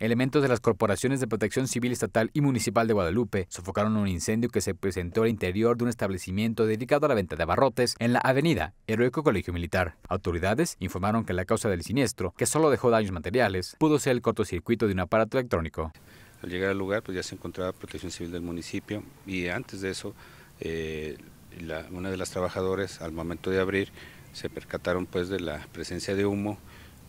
Elementos de las corporaciones de protección civil estatal y municipal de Guadalupe sofocaron un incendio que se presentó al interior de un establecimiento dedicado a la venta de abarrotes en la avenida Heroico Colegio Militar. Autoridades informaron que la causa del siniestro, que solo dejó daños materiales, pudo ser el cortocircuito de un aparato electrónico. Al llegar al lugar pues ya se encontraba protección civil del municipio y antes de eso eh, una de las trabajadoras al momento de abrir se percataron pues de la presencia de humo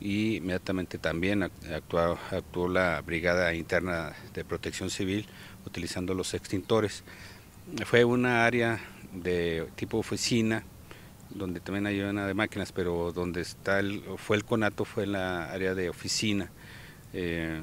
y inmediatamente también actuó, la Brigada Interna de Protección Civil utilizando los extintores. Fue una área de tipo oficina donde también hay una de máquinas, pero donde está fue el conato fue la área de oficina. Eh,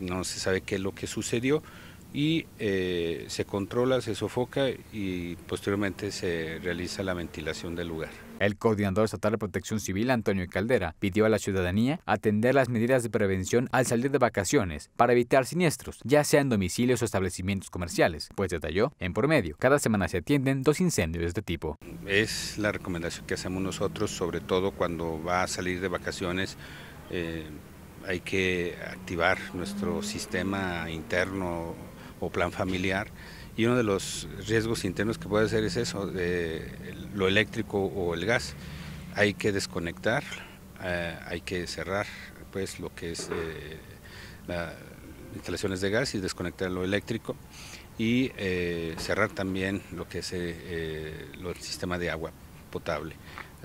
no se sabe qué es lo que sucedió, y eh, se controla, se sofoca y posteriormente se realiza la ventilación del lugar. El coordinador estatal de protección civil, Antonio Caldera, pidió a la ciudadanía atender las medidas de prevención al salir de vacaciones para evitar siniestros, ya sean domicilios o establecimientos comerciales, pues detalló, en promedio, cada semana se atienden dos incendios de este tipo. Es la recomendación que hacemos nosotros, sobre todo cuando va a salir de vacaciones. Eh, hay que activar nuestro sistema interno o plan familiar. Y uno de los riesgos internos que puede ser es eso, de lo eléctrico o el gas. Hay que desconectar, eh, hay que cerrar pues lo que es eh, las instalaciones de gas y desconectar lo eléctrico y eh, cerrar también lo que es el sistema de agua potable.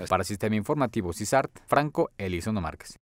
Para Sistema Informativo CISART, Franco Elizondo Márquez.